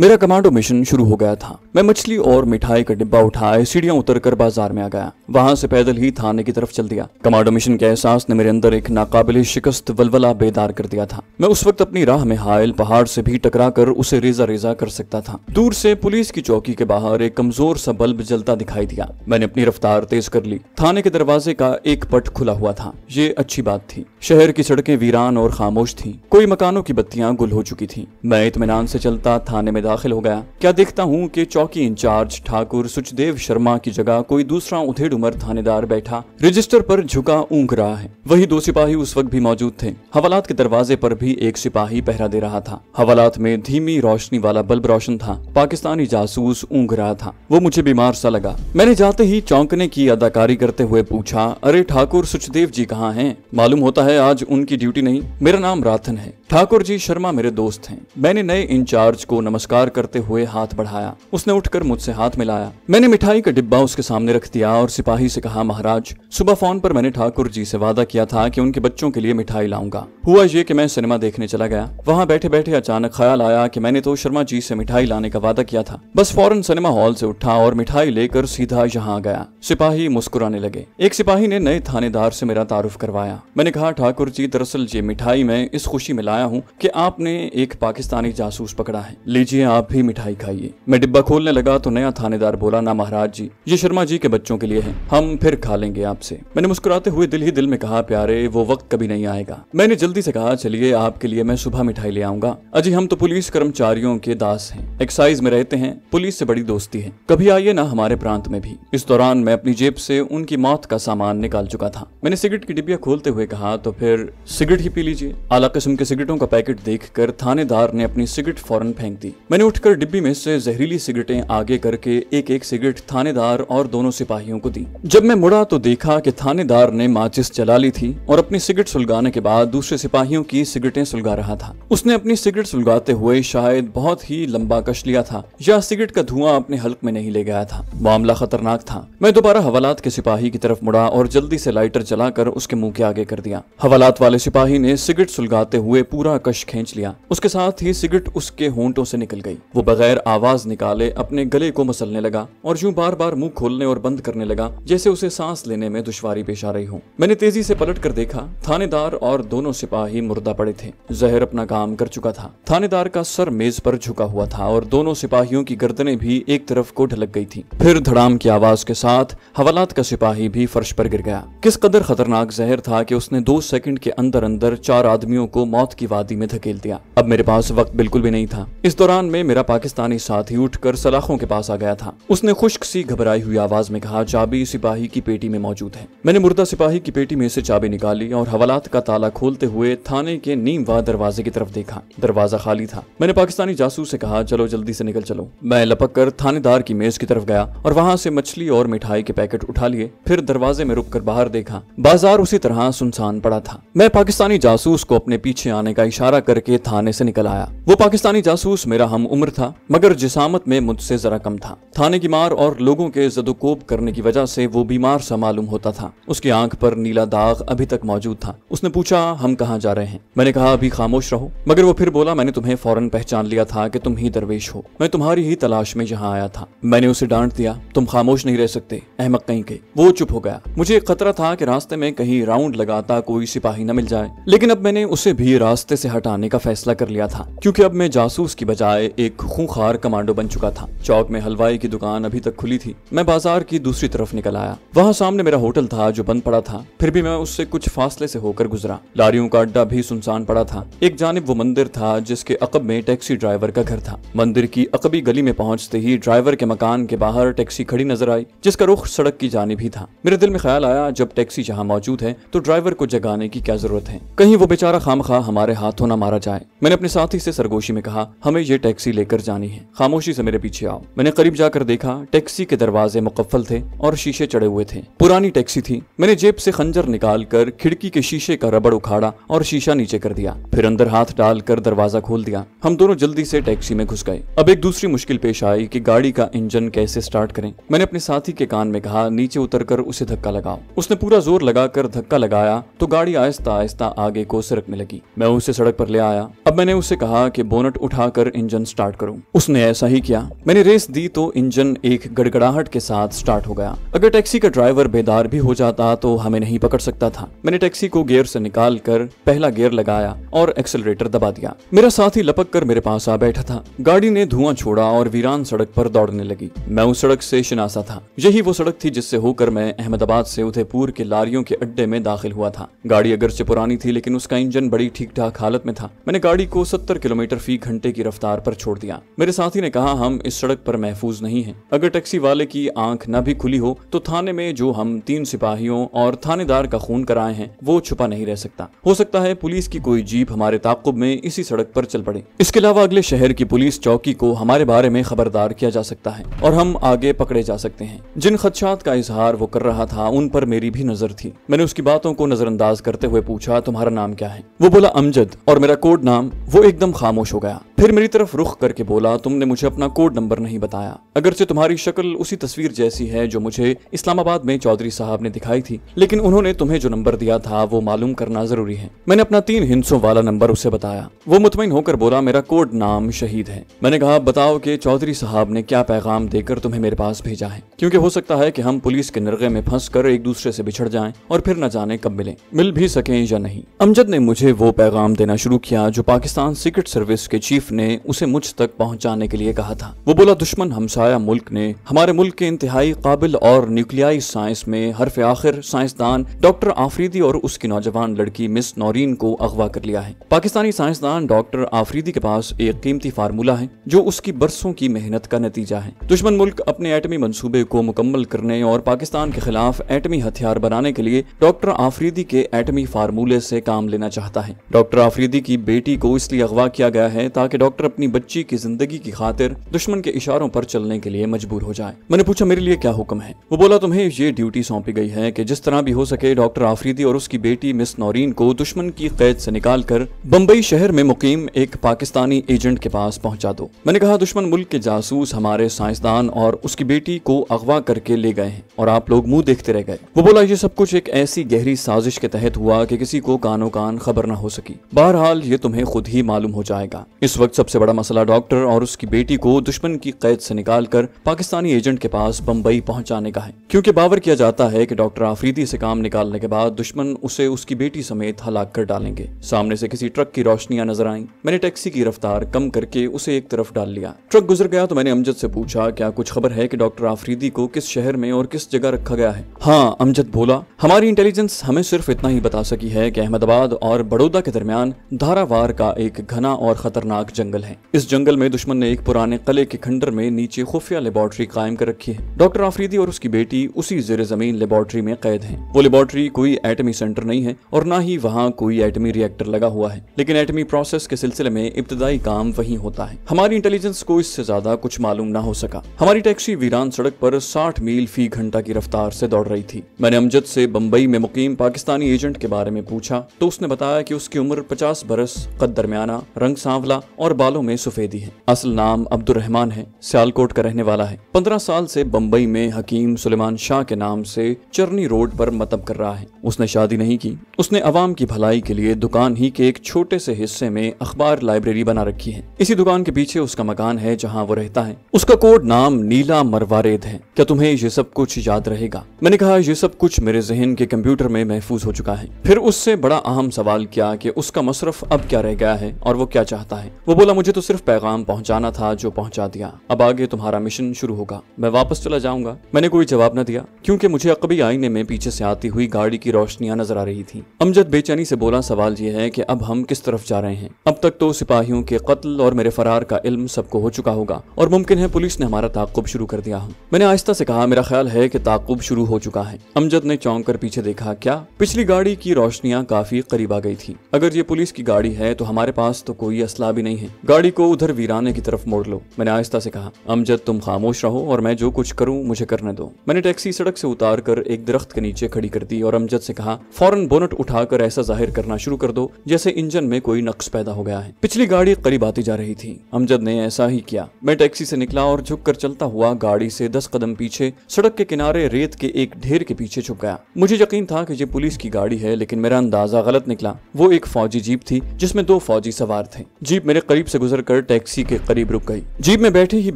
मेरा commando mission शुरू हो गया था मैं मछली और मिठाई का डिब्बा उठाए सीढ़ियां उतरकर बाजार में आ गया वहां से पैदल ही थाने की तरफ चल दिया कमांडो मिशन के एहसास ने मेरे अंदर एक नाकाबिल शिकस्त वलवला बेदार कर दिया था मैं उस वक्त अपनी राह में हायल पहाड़ से भी टकरा कर उसे रेजा रेजा कर सकता था दूर से पुलिस की चौकी के बाहर एक कमजोर सा बल्ब जलता दिखाई दिया मैंने अपनी रफ्तार तेज कर ली थाने के दरवाजे का एक पट खुला हुआ था ये अच्छी बात थी शहर की सड़कें वीरान और खामोश थी कोई मकानों की बत्तियां गुल हो चुकी थी मैं इतमान से चलता थाने में दाखिल हो गया क्या देखता हूँ की चौकी इंचार्ज ठाकुर सुचदेव शर्मा की जगह कोई दूसरा उधेड़ उम्र थानेदार बैठा रजिस्टर पर झुका ऊँग रहा है वही दो सिपाही उस वक्त भी मौजूद थे हवालात के दरवाजे पर भी एक सिपाही पहरा दे रहा था हवालात में धीमी रोशनी वाला बल्ब रोशन था पाकिस्तानी जासूस ऊँग रहा था वो मुझे बीमार सा लगा मैंने जाते ही चौंकने की अदाकारी करते हुए पूछा अरे ठाकुर सुचदेव जी कहाँ हैं मालूम होता है आज उनकी ड्यूटी नहीं मेरा नाम राथन है ठाकुर जी शर्मा मेरे दोस्त हैं मैंने नए इंचार्ज को नमस्कार करते हुए हाथ बढ़ाया उसने उठकर मुझसे हाथ मिलाया मैंने मिठाई का डिब्बा उसके सामने रख दिया और सिपाही से कहा महाराज सुबह फोन पर मैंने ठाकुर जी से वादा किया था कि उनके बच्चों के लिए मिठाई लाऊंगा हुआ ये कि मैं सिनेमा देखने चला गया वहाँ बैठे बैठे अचानक ख्याल आया कि मैंने तो शर्मा जी से मिठाई लाने का वादा किया था बस फौरन सिनेमा हॉल से उठा और मिठाई लेकर सीधा यहाँ गया सिपाही मुस्कुराने लगे एक सिपाही ने नए थानेदार से मेरा तारुफ करवाया मैंने कहा ठाकुर जी दरअसल ये मिठाई मैं इस खुशी में लाया हूँ की आपने एक पाकिस्तानी जासूस पकड़ा है लीजिए आप भी मिठाई खाइए मैं डिब्बा खोलने लगा तो नया थानेदार बोला ना महाराज जी ये शर्मा जी के बच्चों के लिए है हम फिर खा लेंगे आपसे मैंने मुस्कुराते हुए दिल ही दिल में कहा प्यारे वो वक्त कभी नहीं आएगा मैंने जल्दी से कहा चलिए आपके लिए मैं सुबह मिठाई ले आऊंगा अजी हम तो पुलिस कर्मचारियों के दास हैं एक्साइज में रहते हैं पुलिस से बड़ी दोस्ती है कभी आइए ना हमारे प्रांत में भी इस दौरान मैं अपनी जेब से उनकी मौत का सामान निकाल चुका था मैंने सिगरेट की डिबिया खोलते हुए कहा तो फिर सिगरेट ही पी लीजिए आला किस्म के सिगरेटों का पैकेट देख थानेदार ने अपनी सिगरेट फौरन फेंक दी मैंने उठकर डिब्बी में से जहरीली सिगरेटें आगे करके एक एक सिगरेट थानेदार और दोनों सिपाहियों को दी जब मैं मुड़ा तो देखा कि थानेदार ने माचिस जला ली थी और अपनी सिगरेट सुलगाने के बाद दूसरे सिपाहियों की सिगरेटें सुलगा रहा था उसने अपनी सिगरेट सुलगाते हुए शायद बहुत ही लंबा कश लिया था या सिगरेट का धुआं अपने हल्क में नहीं ले गया था मामला खतरनाक था मैं दोबारा हवालात के सिपाही की तरफ मुड़ा और जल्दी से लाइटर चलाकर उसके मुंह के आगे कर दिया हवालात वाले सिपाही ने सिगरेट सुलगाते हुए पूरा कश खींच लिया उसके साथ ही सिगरेट उसके होंटो से निकल गई वो बगैर आवाज निकाले अपने गले को मसलने लगा और यूं बार बार मुंह खोलने और बंद करने लगा जैसे उसे सांस लेने में दुश्वारी पेश आ रही हो मैंने तेजी से पलट कर देखा थानेदार और दोनों सिपाही मुर्दा पड़े थे जहर अपना काम कर चुका था थानेदार का सर मेज पर झुका हुआ था और दोनों सिपाहियों की गर्दने भी एक तरफ को ढलक गई थी फिर धड़ाम की आवाज के साथ हवालात का सिपाही भी फर्श पर गिर गया किस कदर खतरनाक जहर था कि उसने दो सेकंड के अंदर अंदर चार आदमियों को मौत की वादी में धकेल दिया अब मेरे पास वक्त बिल्कुल भी नहीं था इस दौरान में मेरा पाकिस्तानी साथी उठकर सलाखों के पास आ गया था उसने खुश्क सी घबराई हुई आवाज में कहा जाबी सिपाही की पेटी में मौजूद है मैंने मुर्दा सिपाही की पेटी में से चाबी निकाली और हवालात का ताला खोलते हुए थाने के नीम दरवाजे की तरफ देखा दरवाजा खाली था मैंने पाकिस्तानी जासूस से कहा चलो जल्दी से निकल चलो मैं लपक कर थानेदार की मेज की तरफ गया और वहाँ से मछली और मिठाई के पैकेट उठा लिए फिर दरवाजे में रुक कर बाहर देखा बाजार उसी तरह सुनसान पड़ा था मैं पाकिस्तानी जासूस को अपने पीछे आने का इशारा करके थाने से निकल आया वो पाकिस्तानी जासूस मेरा हम उम्र था मगर जिसामत में मुझसे जरा कम था थाने की मार और लोगों के जदोकोब करने की वजह से वो बीमार सा मालूम होता था उसकी आंख पर नीला दाग अभी तक मौजूद था उसने पूछा हम कहाँ जा रहे हैं मैंने कहा अभी खामोश रहो मगर वो फिर बोला मैंने तुम्हें फौरन पहचान लिया था कि तुम ही दरवेश हो मैं तुम्हारी ही तलाश में यहाँ आया था मैंने उसे डांट दिया तुम खामोश नहीं रह सकते अहमक कहीं के वो चुप हो गया मुझे खतरा था कि रास्ते में कहीं राउंड लगाता कोई सिपाही न मिल जाए लेकिन अब मैंने उसे भी रास्ते से हटाने का फैसला कर लिया था क्योंकि अब मैं जासूस की बजाय एक खूंखार कमांडो बन चुका था चौक में हलवाई की दुकान अभी तक खुली थी मैं बाजार की दूसरी तरफ निकल आया वहाँ सामने मेरा होटल था जो बंद पड़ा था फिर भी मैं उससे कुछ फासले से होकर गुजरा लारियों का अड्डा भी सुनसान पड़ा था एक जानब वो मंदिर था जिसके अकब में टैक्सी ड्राइवर का घर था मंदिर की अकबी गली में पहुंचते ही ड्राइवर के मकान के बाहर टैक्सी खड़ी नजर आई जिसका रुख सड़क की जानी भी था मेरे दिल में ख्याल आया जब टैक्सी जहाँ मौजूद है तो ड्राइवर को जगाने की क्या जरूरत है कहीं वो बेचारा खाम खा हमारे हाथों न मारा जाए मैंने अपने साथी से सरगोशी में कहा हमें ये टैक्सी लेकर जानी है खामोशी से मेरे पीछे आओ मैंने करीब जाकर देखा टैक्सी के दरवाजे मुकफल थे और शीशे चढ़े हुए थे पुरानी टैक्सी थी मैंने जेब से खंजर निकाल कर खिड़की के शीशे का रबड़ उखाड़ा और शीशा नीचे कर दिया फिर अंदर हाथ डालकर दरवाजा खोल दिया हम दोनों जल्दी से टैक्सी में घुस गए अब एक दूसरी मुश्किल पेश आई कि गाड़ी का इंजन कैसे स्टार्ट करें मैंने अपने साथी के कान में कहा नीचे उतर कर उसे धक्का लगाओ उसने पूरा जोर लगाकर धक्का लगाया तो गाड़ी आहिस्ता आहिस्ता आगे को सरकने लगी मैं उसे सड़क पर ले आया अब मैंने उसे कहा कि बोनट उठाकर इंजन स्टार्ट करूं उसने ऐसा ही किया मैंने रेस दी तो इंजन एक गड़गड़ाहट के साथ स्टार्ट हो गया अगर टैक्सी का ड्राइवर बेदार भी हो जाता तो हमें नहीं पकड़ सकता था मैंने टैक्सी को गियर से निकाल कर पहला गियर लगाया और एक्सेलरेटर दबा दिया मेरा साथी लपक कर मेरे पास आ बैठा था गाड़ी ने धुआं छोड़ा और वीरान सड़क पर दौड़ने लगी मैं उस सड़क से शिनासा था यही वो सड़क थी जिससे होकर मैं अहमदाबाद से उदयपुर के लारियों के अड्डे में दाखिल हुआ था गाड़ी अगर से पुरानी थी लेकिन उसका इंजन बड़ी ठीक ठाक हालत में था मैंने गाड़ी को सत्तर किलोमीटर फी घंटे की रफ्तार पर छोड़ दिया मेरे साथी ने कहा हम इस सड़क पर महफूज नहीं है अगर टैक्सी वाले की आंख न भी खुली हो तो थाने में जो हम तीन सिपाहियों और थानेदार का खून कराए हैं वो छुपा नहीं रह सकता हो सकता है पुलिस की कोई जीप हमारे ताकुब में इसी सड़क पर चल पड़े इसके अलावा अगले शहर की पुलिस चौकी को हमारे बारे में खबरदार किया जा सकता है और हम आगे पकड़े जा सकते हैं जिन खदशात का इजहार वो कर रहा था उन पर मेरी भी नजर थी मैंने उसकी बातों को नजरअंदाज करते हुए पूछा तुम्हारा नाम क्या है वो बोला अमजद और मेरा कोड नाम वो एकदम खामोश हो गया फिर मेरी तरफ रुख करके बोला तुमने मुझे अपना कोड नंबर नहीं बताया अगरचे तुम्हारी शक्ल उसी तस्वीर जैसी है जो मुझे इस्लामाबाद में चौधरी साहब ने दिखाई थी लेकिन उन्होंने तुम्हें जो नंबर दिया था वो मालूम करना जरूरी है मैंने अपना तीन हिंसों वाला नंबर उसे बताया वो मुतमिन होकर बोला मेरा कोड नाम शहीद है मैंने कहा बताओ की चौधरी साहब ने क्या पैगाम देकर तुम्हें मेरे पास भेजा है क्यूँकी हो सकता है की हम पुलिस के नरगे में फंस कर एक दूसरे ऐसी बिछड़ जाए और फिर न जाने कब मिले मिल भी सके या नहीं अमजद ने मुझे वो पैगाम देना शुरू किया जो पाकिस्तान सीक्रेट सर्विस के चीफ शरीफ ने उसे मुझ तक पहुंचाने के लिए कहा था वो बोला दुश्मन हमसाया मुल्क ने हमारे मुल्क के इंतहाई काबिल और न्यूक्लियाई साइंस में हरफ आखिर साइंसदान डॉक्टर आफरीदी और उसकी नौजवान लड़की मिस नौरीन को अगवा कर लिया है पाकिस्तानी साइंसदान डॉक्टर आफरीदी के पास एक कीमती फार्मूला है जो उसकी बरसों की मेहनत का नतीजा है दुश्मन मुल्क अपने एटमी मनसूबे को मुकम्मल करने और पाकिस्तान के खिलाफ एटमी हथियार बनाने के लिए डॉक्टर आफरीदी के एटमी फार्मूले से काम लेना चाहता है डॉक्टर आफरीदी की बेटी को इसलिए अगवा किया गया है ताकि कि डॉक्टर अपनी बच्ची की जिंदगी की खातिर दुश्मन के इशारों पर चलने के लिए मजबूर हो जाए मैंने पूछा मेरे लिए क्या हुक्म है वो बोला तुम्हें ये ड्यूटी सौंपी गई है कि जिस तरह भी हो सके डॉक्टर आफरीदी और उसकी बेटी मिस नौरीन को दुश्मन की कैद से निकाल कर बम्बई शहर में मुकीम एक पाकिस्तानी एजेंट के पास पहुंचा दो मैंने कहा दुश्मन मुल्क के जासूस हमारे साइंसदान और उसकी बेटी को अगवा करके ले गए हैं और आप लोग मुंह देखते रह गए वो बोला ये सब कुछ एक ऐसी गहरी साजिश के तहत हुआ कि किसी को कानो कान खबर न हो सकी बहरहाल ये तुम्हें खुद ही मालूम हो जाएगा इस वक्त वक्त सबसे बड़ा मसला डॉक्टर और उसकी बेटी को दुश्मन की कैद से निकालकर पाकिस्तानी एजेंट के पास बम्बई पहुंचाने का है क्योंकि बावर किया जाता है कि डॉक्टर आफरीदी से काम निकालने के बाद दुश्मन उसे उसकी बेटी समेत हलाक कर डालेंगे सामने से किसी ट्रक की रोशनियां नजर आई मैंने टैक्सी की रफ्तार कम करके उसे एक तरफ डाल लिया ट्रक गुजर गया तो मैंने अमजद से पूछा क्या कुछ खबर है की डॉक्टर आफरीदी को किस शहर में और किस जगह रखा गया है हाँ अमजद बोला हमारी इंटेलिजेंस हमें सिर्फ इतना ही बता सकी है की अहमदाबाद और बड़ौदा के दरमियान धारावार का एक घना और खतरनाक जंगल है इस जंगल में दुश्मन ने एक पुराने कले के खंडर में नीचे खुफिया लेबोरेटरी कायम कर रखी है डॉक्टर आफरीदी और उसकी बेटी उसी जेर जमीन लेबोरेटरी में कैद है वो लेबोरेटरी कोई एटमी सेंटर नहीं है और न ही वहाँ कोई एटमी रिएक्टर लगा हुआ है लेकिन एटमी प्रोसेस के सिलसिले में इब्तदाई काम वही होता है हमारी इंटेलिजेंस को इससे ज्यादा कुछ मालूम ना हो सका हमारी टैक्सी वीरान सड़क पर साठ मील फी घंटा की रफ्तार से दौड़ रही थी मैंने अमजद से बम्बई में मुकीम पाकिस्तानी एजेंट के बारे में पूछा तो उसने बताया कि उसकी उम्र पचास बरस कद दरमियाना रंग सांवला और और बालों में सफेदी है असल नाम अब्दुलरहमान है सियालकोट का रहने वाला है पंद्रह साल से बम्बई में हकीम सुलेमान शाह के नाम से चरनी रोड पर मतब कर रहा है उसने शादी नहीं की उसने अवाम की भलाई के लिए दुकान ही के एक छोटे से हिस्से में अखबार लाइब्रेरी बना रखी है इसी दुकान के पीछे उसका मकान है जहाँ वो रहता है उसका कोड नाम नीला मरवारेद है क्या तुम्हें ये सब कुछ याद रहेगा मैंने कहा ये सब कुछ मेरे जहन के कंप्यूटर में महफूज हो चुका है फिर उससे बड़ा अहम सवाल किया कि उसका मशरफ अब क्या रह गया है और वो क्या चाहता है वो बोला मुझे तो सिर्फ पैगाम पहुंचाना था जो पहुंचा दिया अब आगे तुम्हारा मिशन शुरू होगा मैं वापस चला जाऊंगा मैंने कोई जवाब न दिया क्योंकि मुझे अकबी आईने में पीछे से आती हुई गाड़ी की रोशनियां नजर आ रही थी अमजद बेचैनी से बोला सवाल ये है कि अब हम किस तरफ जा रहे हैं अब तक तो सिपाहियों के कत्ल और मेरे फरार का इल्म सबको हो चुका होगा और मुमकिन है पुलिस ने हमारा ताकुब शुरू कर दिया हो मैंने आहिस्ता से कहा मेरा ख्याल है की ताकुब शुरू हो चुका है अमजद ने चौंक कर पीछे देखा क्या पिछली गाड़ी की रोशनियाँ काफी करीब आ गई थी अगर ये पुलिस की गाड़ी है तो हमारे पास तो कोई असला भी नहीं है थी गाड़ी को उधर वीराने की तरफ मोड़ लो मैंने आहिस्ता से कहा अमजद तुम खामोश रहो और मैं जो कुछ करूँ मुझे करने दो मैंने टैक्सी सड़क से उतार कर एक दरख्त के नीचे खड़ी कर दी और अमजद से कहा फौरन बोनट उठाकर ऐसा जाहिर करना शुरू कर दो जैसे इंजन में कोई नक्श पैदा हो गया है पिछली गाड़ी करीब आती जा रही थी अमजद ने ऐसा ही किया मैं टैक्सी से निकला और झुक कर चलता हुआ गाड़ी से दस कदम पीछे सड़क के किनारे रेत के एक ढेर के पीछे छुप गया मुझे यकीन था कि ये पुलिस की गाड़ी है लेकिन मेरा अंदाजा गलत निकला वो एक फौजी जीप थी जिसमें दो फौजी सवार थे जीप मेरे करीब से गुजर कर टैक्सी के करीब रुक गई जीप में बैठे ही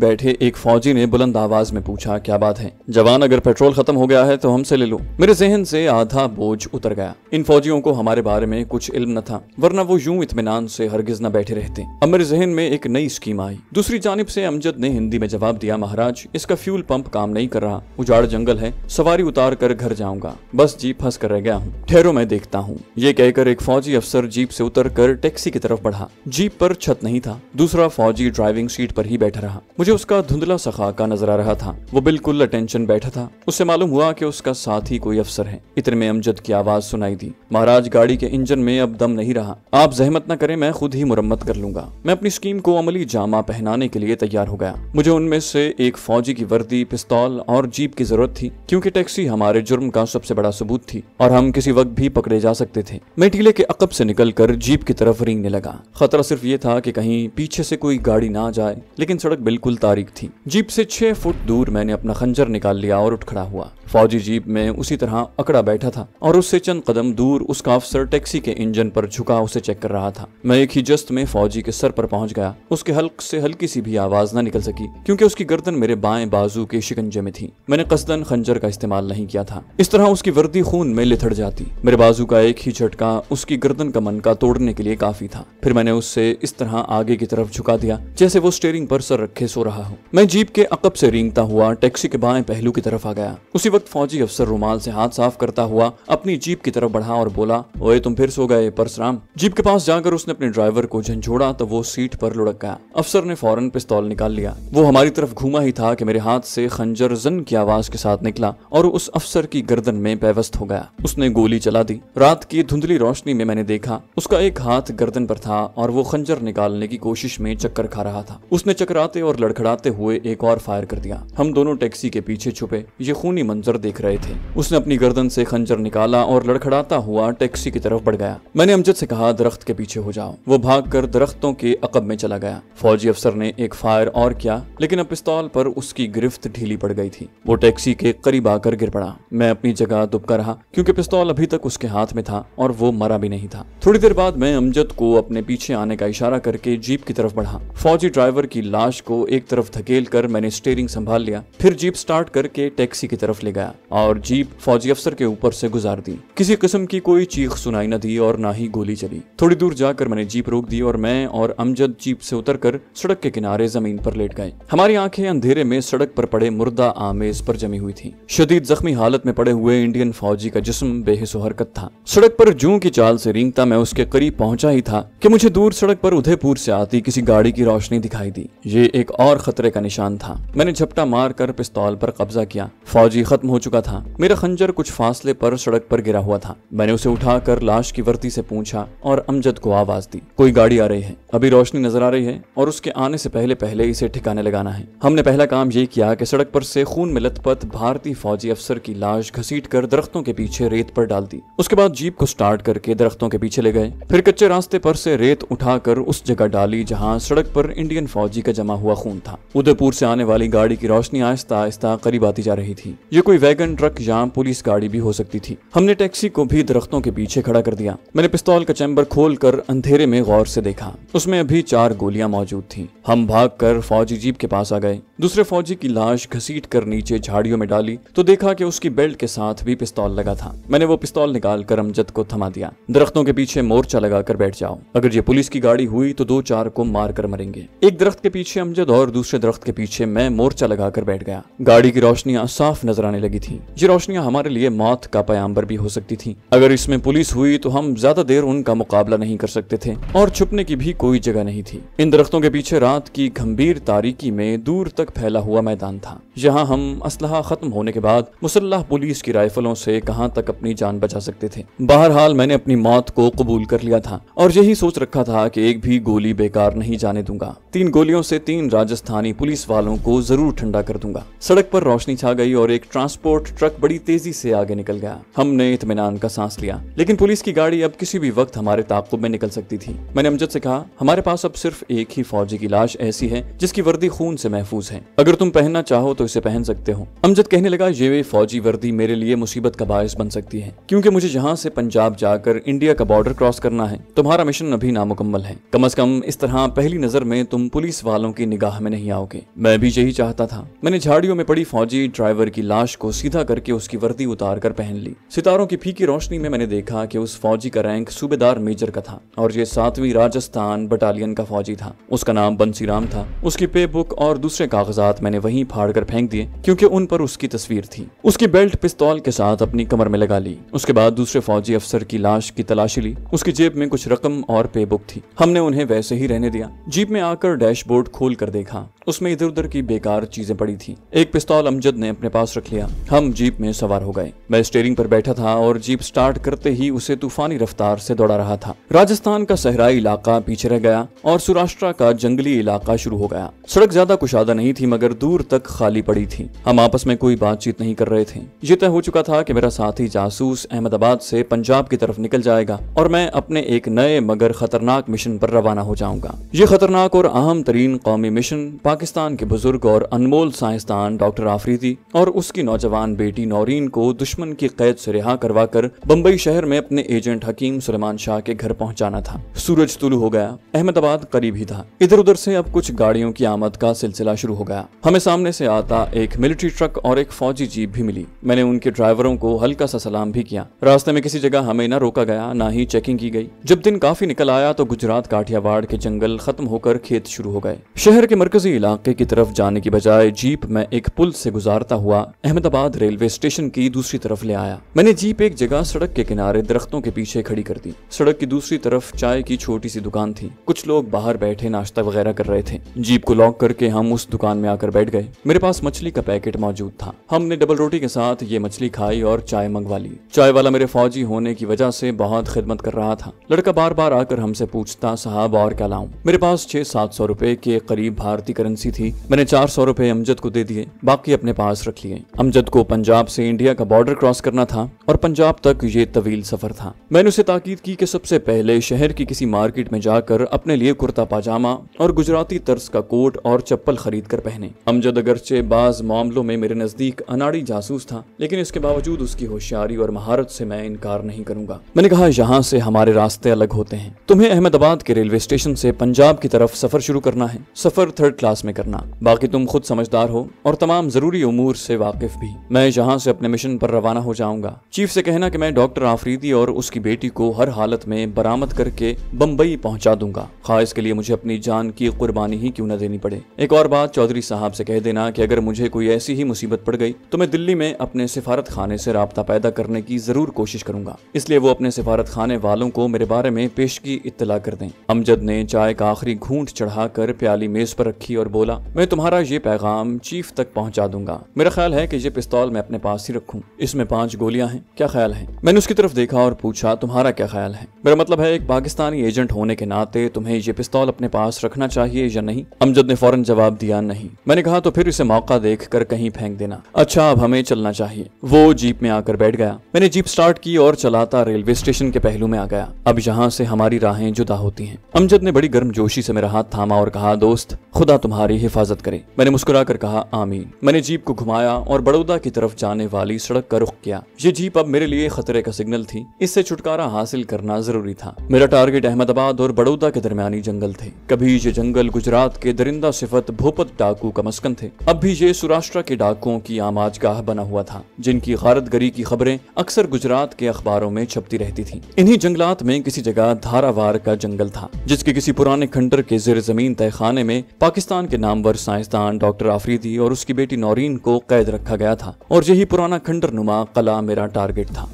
बैठे एक फौजी ने बुलंद आवाज में पूछा क्या बात है जवान अगर पेट्रोल खत्म हो गया है तो हमसे ले लो मेरे जहन से आधा बोझ उतर गया इन फौजियों को हमारे बारे में कुछ इल्म न था वरना वो यूं इतमान से हरगिज न बैठे रहते अब मेरे जहन में एक नई स्कीम आई दूसरी जानब से अमजद ने हिंदी में जवाब दिया महाराज इसका फ्यूल पंप काम नहीं कर रहा उजाड़ जंगल है सवारी उतार कर घर जाऊंगा बस जीप फंस कर रह गया हूँ ठहरो मैं देखता हूँ ये कहकर एक फौजी अफसर जीप से उतर कर टैक्सी की तरफ बढ़ा जीप पर छत साथ नहीं था दूसरा फौजी ड्राइविंग सीट पर ही बैठा रहा मुझे उसका धुंधला सखा का नजर आ रहा था वो बिल्कुल अटेंशन बैठा था उससे मालूम हुआ कि उसका साथ ही कोई अफसर है इतने में अमजद की आवाज सुनाई दी महाराज गाड़ी के इंजन में अब दम नहीं रहा आप जहमत न करें मैं खुद ही मुरम्मत कर लूंगा मैं अपनी स्कीम को अमली जामा पहनाने के लिए तैयार हो गया मुझे उनमें से एक फौजी की वर्दी पिस्तौल और जीप की जरूरत थी क्योंकि टैक्सी हमारे जुर्म का सबसे बड़ा सबूत थी और हम किसी वक्त भी पकड़े जा सकते थे मैं टीले के अकब से निकलकर जीप की तरफ रिंगने लगा खतरा सिर्फ ये था कि कि कहीं पीछे से कोई गाड़ी ना जाए लेकिन सड़क बिल्कुल तारीख थी जीप से छह फुट दूर मैंने अपना खंजर निकाल लिया और उठ खड़ा हुआ फौजी जीप में उसी तरह अकड़ा बैठा था और उससे चंद कदम दूर उसका अफसर टैक्सी के इंजन पर झुका उसे चेक कर रहा था मैं एक ही जस्त में फौजी के सर पर पहुंच गया उसके हल्क से हल्की सी भी आवाज न निकल सकी क्योंकि उसकी गर्दन मेरे बाएं बाजू के शिकंजे में थी मैंने कसदन खंजर का इस्तेमाल नहीं किया था इस तरह उसकी वर्दी खून में लिथड़ जाती मेरे बाजू का एक ही झटका उसकी गर्दन का मन का तोड़ने के लिए काफी था फिर मैंने उससे इस तरह आगे की तरफ झुका दिया जैसे वो स्टेयरिंग पर सर रखे सो रहा हो मैं जीप के अकब से रींगता हुआ टैक्सी के बाएं पहलू की तरफ आ गया उसी वक्त फौजी अफसर रुमाल से हाथ साफ करता हुआ अपनी जीप की तरफ बढ़ा और बोला ओए तुम फिर सो गए परसराम जीप के पास जाकर उसने अपने ड्राइवर को झंझोड़ा तो वो सीट पर लुढ़क गया अफसर ने फौरन पिस्तौल निकाल लिया वो हमारी तरफ घूमा ही था कि मेरे हाथ से खंजर जन की आवाज के साथ निकला और उस अफसर की गर्दन में पैवस्त हो गया उसने गोली चला दी रात की धुंधली रोशनी में मैंने देखा उसका एक हाथ गर्दन पर था और वो खंजर निकालने की कोशिश में चक्कर खा रहा था उसने चकराते और लड़खड़ाते हुए एक और फायर कर दिया हम दोनों टैक्सी के पीछे छुपे ये खूनी मंजर मंजर देख रहे थे उसने अपनी गर्दन से खंजर निकाला और लड़खड़ाता हुआ टैक्सी की तरफ बढ़ गया मैंने अमजद से कहा दरख्त के पीछे हो जाओ वो भाग कर दरख्तों के अकब में चला गया फौजी अफसर ने एक फायर और किया लेकिन अब पिस्तौल पर उसकी गिरफ्त ढीली पड़ गई थी वो टैक्सी के करीब आकर गिर पड़ा मैं अपनी जगह दुबका रहा क्योंकि पिस्तौल अभी तक उसके हाथ में था और वो मरा भी नहीं था थोड़ी देर बाद मैं अमजद को अपने पीछे आने का इशारा करके जीप की तरफ बढ़ा फौजी ड्राइवर की लाश को एक तरफ धकेल कर मैंने स्टेयरिंग संभाल लिया फिर जीप स्टार्ट करके टैक्सी की तरफ ले गया गया और जीप फौजी अफसर के ऊपर से गुजार दी किसी किस्म की कोई चीख सुनाई न दी और ना ही गोली चली थोड़ी दूर जाकर मैंने जीप रोक दी और मैं और अमजद जीप से उतरकर सड़क के किनारे जमीन पर लेट गए हमारी आंखें अंधेरे में सड़क पर पड़े मुर्दा आमेज पर जमी हुई थी शदीद जख्मी हालत में पड़े हुए इंडियन फौजी का जिसम बेहिसो हरकत था सड़क पर जू की चाल से रींगता मैं उसके करीब पहुंचा ही था कि मुझे दूर सड़क पर उदयपुर से आती किसी गाड़ी की रोशनी दिखाई दी ये एक और खतरे का निशान था मैंने झपटा मार कर पिस्तौल पर कब्जा किया फौजी खत खत्म हो चुका था मेरा खंजर कुछ फासले पर सड़क पर गिरा हुआ था मैंने उसे उठाकर लाश की वर्ती से पूछा और अमजद को आवाज दी कोई गाड़ी आ रही है अभी रोशनी नजर आ रही है और उसके आने से पहले पहले इसे ठिकाने लगाना है हमने पहला काम ये किया कि सड़क पर से खून में लथपथ भारतीय फौजी अफसर की लाश घसीट कर दरख्तों के पीछे रेत पर डाल दी उसके बाद जीप को स्टार्ट करके दरख्तों के पीछे ले गए फिर कच्चे रास्ते पर से रेत उठाकर उस जगह डाली जहाँ सड़क पर इंडियन फौजी का जमा हुआ खून था उदयपुर से आने वाली गाड़ी की रोशनी आहिस्ता आहिस्ता करीब आती जा रही थी ये कोई वैगन ट्रक या पुलिस गाड़ी भी हो सकती थी हमने टैक्सी को भी दरख्तों के पीछे खड़ा कर दिया मैंने पिस्तौल का चैम्बर खोल कर अंधेरे में गौर से देखा उसमें अभी चार गोलियां मौजूद थी हम भाग कर फौजी जीप के पास आ गए दूसरे फौजी की लाश घसीट कर नीचे झाड़ियों में डाली तो देखा की उसकी बेल्ट के साथ भी पिस्तौल लगा था मैंने वो पिस्तौल निकाल कर अमजद को थमा दिया दरख्तों के पीछे मोर्चा लगाकर बैठ जाओ अगर ये पुलिस की गाड़ी हुई तो दो चार को मार कर मरेंगे एक दरख्त के पीछे अमजद और दूसरे दरख्त के पीछे मैं मोर्चा लगाकर बैठ गया गाड़ी की रोशनियां साफ नजर आने आने लगी थी ये रोशनियां हमारे लिए मौत का पयांबर भी हो सकती थी अगर इसमें पुलिस हुई तो हम ज्यादा देर उनका मुकाबला नहीं कर सकते थे और छुपने की भी कोई जगह नहीं थी इन दरख्तों के पीछे रात की गंभीर तारीकी में दूर तक फैला हुआ मैदान था यहाँ हम असल खत्म होने के बाद मुसल्ह पुलिस की राइफलों से कहाँ तक अपनी जान बचा सकते थे बहरहाल मैंने अपनी मौत को कबूल कर लिया था और यही सोच रखा था कि एक भी गोली बेकार नहीं जाने दूंगा तीन गोलियों से तीन राजस्थानी पुलिस वालों को जरूर ठंडा कर दूंगा सड़क पर रोशनी छा गई और एक ट्रांस ट्रांसपोर्ट ट्रक बड़ी तेजी से आगे निकल गया हमने इतमान का सांस लिया लेकिन पुलिस की गाड़ी अब किसी भी वक्त हमारे ताकुब में निकल सकती थी मैंने अमजद से कहा हमारे पास अब सिर्फ एक ही फौजी की लाश ऐसी है जिसकी वर्दी खून से महफूज है अगर तुम पहनना चाहो तो इसे पहन सकते हो अमजद कहने लगा ये फौजी वर्दी मेरे लिए मुसीबत का बायस बन सकती है क्यूँकी मुझे जहाँ से पंजाब जाकर इंडिया का बॉर्डर क्रॉस करना है तुम्हारा मिशन अभी नामुकम्मल है कम अज कम इस तरह पहली नजर में तुम पुलिस वालों की निगाह में नहीं आओगे मैं भी यही चाहता था मैंने झाड़ियों में पड़ी फौजी ड्राइवर की लाश को सीधा करके उसकी वर्दी उतार कर पहन ली सितारों की फीकी रोशनी में मैंने देखा कि उस फौजी का रैंक सूबेदार मेजर का था और ये सातवीं राजस्थान बटालियन का फौजी था उसका नाम बंसी था उसकी पे बुक और दूसरे कागजात मैंने वही फाड़ कर फेंक दिए क्योंकि उन पर उसकी तस्वीर थी उसकी बेल्ट पिस्तौल के साथ अपनी कमर में लगा ली उसके बाद दूसरे फौजी अफसर की लाश की तलाशी ली उसकी जेब में कुछ रकम और पे बुक थी हमने उन्हें वैसे ही रहने दिया जीप में आकर डैशबोर्ड खोल कर देखा उसमें इधर उधर की बेकार चीजें पड़ी थी एक पिस्तौल अमजद ने अपने पास रख लिया हम जीप में सवार हो गए मैं स्टेयरिंग पर बैठा था और जीप स्टार्ट करते ही उसे तूफानी रफ्तार से दौड़ा रहा था राजस्थान का सहराई इलाका पीछे रह गया और सौराष्ट्र का जंगली इलाका शुरू हो गया सड़क ज्यादा कुशादा नहीं थी मगर दूर तक खाली पड़ी थी हम आपस में कोई बातचीत नहीं कर रहे थे ये तय हो चुका था की मेरा साथी जासूस अहमदाबाद से पंजाब की तरफ निकल जाएगा और मैं अपने एक नए मगर खतरनाक मिशन पर रवाना हो जाऊंगा ये खतरनाक और अहम तरीन कौमी मिशन पाकिस्तान के बुजुर्ग और अनमोल साइंसदान डॉक्टर आफरीदी और उसकी नौजवान नौजवान बेटी नौरीन को दुश्मन की कैद से रिहा करवाकर बम्बई शहर में अपने एजेंट हकीम सुलेमान शाह के घर पहुंचाना था सूरज तुलू हो गया अहमदाबाद करीब ही था इधर उधर से अब कुछ गाड़ियों की आमद का सिलसिला शुरू हो गया हमें सामने से आता एक मिलिट्री ट्रक और एक फौजी जीप भी मिली मैंने उनके ड्राइवरों को हल्का सा सलाम भी किया रास्ते में किसी जगह हमें न रोका गया न ही चेकिंग की गई जब दिन काफी निकल आया तो गुजरात काठियावाड़ के जंगल खत्म होकर खेत शुरू हो गए शहर के मरकजी इलाके की तरफ जाने की बजाय जीप में एक पुल से गुजारता हुआ अहमदाबाद मुरादाबाद रेलवे स्टेशन की दूसरी तरफ ले आया मैंने जीप एक जगह सड़क के किनारे दरख्तों के पीछे खड़ी कर दी सड़क की दूसरी तरफ चाय की छोटी सी दुकान थी कुछ लोग बाहर बैठे नाश्ता वगैरह कर रहे थे जीप को लॉक करके हम उस दुकान में आकर बैठ गए मेरे पास मछली का पैकेट मौजूद था हमने डबल रोटी के साथ ये मछली खाई और चाय मंगवा ली चाय वाला मेरे फौजी होने की वजह से बहुत खिदमत कर रहा था लड़का बार बार आकर हमसे पूछता साहब और क्या लाऊं मेरे पास छह सात सौ रूपए के करीब भारतीय करेंसी थी मैंने चार सौ रूपए अमजद को दे दिए बाकी अपने पास रख लिए अमजद को पंजाब से इंडिया का बॉर्डर क्रॉस करना था और पंजाब तक ये तवील सफर था मैंने उसे ताकीद की कि सबसे पहले शहर की किसी मार्केट में जाकर अपने लिए कुर्ता पाजामा और गुजराती तर्स का कोट और चप्पल खरीद कर पहने अमजद अगरचे बाज मामलों में मेरे नजदीक अनाड़ी जासूस था लेकिन इसके बावजूद उसकी होशियारी और महारत से मैं इनकार नहीं करूंगा मैंने कहा यहाँ से हमारे रास्ते अलग होते हैं तुम्हें अहमदाबाद के रेलवे स्टेशन से पंजाब की तरफ सफर शुरू करना है सफर थर्ड क्लास में करना बाकी तुम खुद समझदार हो और तमाम जरूरी उमूर से वाकिफ भी मैं यहाँ से अपने मिशन पर रवाना हो जाऊंगा चीफ से कहना कि मैं डॉक्टर आफरीदी और उसकी बेटी को हर हालत में बरामद करके बम्बई पहुँचा दूंगा खास के लिए मुझे अपनी जान की कुर्बानी ही क्यों न देनी पड़े एक और बात चौधरी साहब से कह देना की अगर मुझे कोई ऐसी ही मुसीबत पड़ गई तो मैं दिल्ली में अपने सिफारत खाने से रबता पैदा करने की जरूर कोशिश करूंगा इसलिए वो अपने सिफारत खाने वालों को मेरे बारे में पेश की इतला कर दें अमजद ने चाय का आखिरी घूंट चढ़ाकर प्याली मेज पर रखी और बोला मैं तुम्हारा ये पैगाम चीफ तक पहुंचा दूंगा मेरा ख्याल है कि ये मुझे पिस्तौल मैं अपने पास ही रखूं इसमें पांच गोलियां हैं क्या ख्याल है मैंने उसकी तरफ देखा और पूछा तुम्हारा क्या ख्याल है मेरा मतलब है एक पाकिस्तानी एजेंट होने के नाते तुम्हें ये पिस्तौल अपने पास रखना चाहिए या नहीं अमजद ने फौरन जवाब दिया नहीं मैंने कहा तो फिर इसे मौका देख कर कहीं फेंक देना अच्छा अब हमें चलना चाहिए वो जीप में आकर बैठ गया मैंने जीप स्टार्ट की और चलाता रेलवे स्टेशन के पहलू में आ गया अब यहाँ से हमारी राहें जुदा होती हैं अमजद ने बड़ी गर्म जोशी से मेरा हाथ थामा और कहा दोस्त खुदा तुम्हारी हिफाजत करे मैंने मुस्कुरा कर कहा आमीन मैंने जीप को घुमाया और बड़ो बड़ौदा की तरफ जाने वाली सड़क का रुख किया ये जीप अब मेरे लिए खतरे का सिग्नल थी इससे छुटकारा हासिल करना जरूरी था मेरा टारगेट अहमदाबाद और बड़ौदा के दरमियानी जंगल थे कभी ये जंगल गुजरात के दरिंदा सिफत भोपत डाकू का मस्कन थे अब भी ये सौराष्ट्र के डाकुओं की आमाजगाह बना हुआ था जिनकी गारतगरी की खबरें अक्सर गुजरात के अखबारों में छपती रहती थी इन्हीं जंगलात में किसी जगह धारावार का जंगल था जिसके किसी पुराने खंडर के जेर जमीन तय खाने में पाकिस्तान के नामवर साइंसदान डॉक्टर आफरीदी और उसकी बेटी नौरीन को कैद रखा गया गया था और यही पुराना खंडर नुमा कला मेरा टारगेट था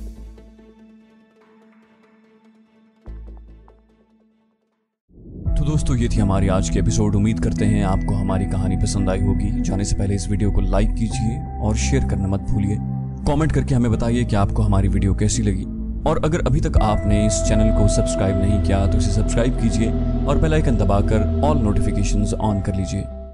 तो दोस्तों ये थी हमारी आज की एपिसोड उम्मीद करते हैं आपको हमारी कहानी पसंद आई होगी जाने से पहले इस वीडियो को लाइक कीजिए और शेयर करना मत भूलिए कमेंट करके हमें बताइए कि आपको हमारी वीडियो कैसी लगी और अगर अभी तक आपने इस चैनल को सब्सक्राइब नहीं किया तो इसे सब्सक्राइब कीजिए और बेल आइकन दबाकर ऑल नोटिफिकेशंस ऑन कर लीजिए